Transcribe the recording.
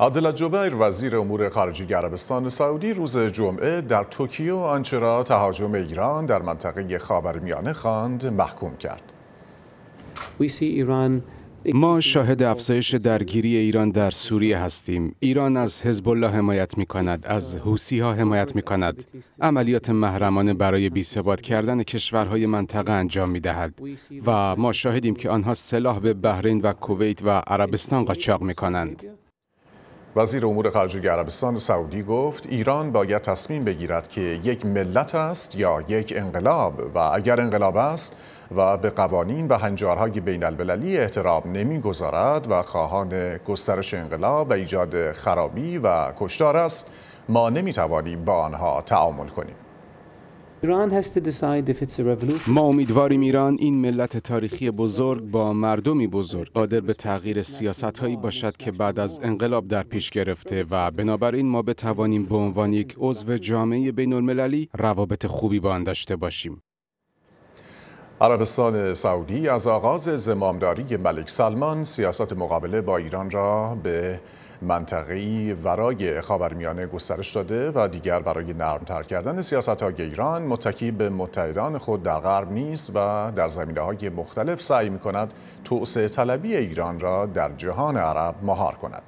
عبدالله جبیر وزیر امور خارجه عربستان سعودی روز جمعه در توکیو آنچه را تهاجم ایران در منطقه خاورمیانه خواند محکوم کرد. ما شاهد افزایش درگیری ایران در سوریه هستیم. ایران از حزب الله حمایت می کند، از حوسی ها حمایت می کند. عملیات محرمانه برای بی ثبات کردن کشورهای منطقه انجام می دهد و ما شاهدیم که آنها سلاح به بحرین و کویت و عربستان قاچاق می کنند. وزیر امور خارجه عربستان سعودی گفت ایران باید تصمیم بگیرد که یک ملت است یا یک انقلاب و اگر انقلاب است و به قوانین و هنجارهای بین المللی احترام گذارد و خواهان گسترش انقلاب و ایجاد خرابی و کشتار است ما توانیم با آنها تعامل کنیم ما امیدواریم ایران این ملت تاریخی بزرگ با مردمی بزرگ قادر به تغییر سیاست هایی باشد که بعد از انقلاب در پیش گرفته و بنابراین ما بتوانیم به عنوان یک عضو جامعه بین المللی روابط خوبی با آن داشته باشیم. عربستان سعودی از آغاز زمامداری ملک سلمان سیاست مقابله با ایران را به منطقی ورای خاورمیانه گسترش داده و دیگر برای نرمتر کردن سیاست های ایران متکی به متحدان خود در غرب نیست و در زمینه های مختلف سعی می کند توسعه طلبی ایران را در جهان عرب مهار کند.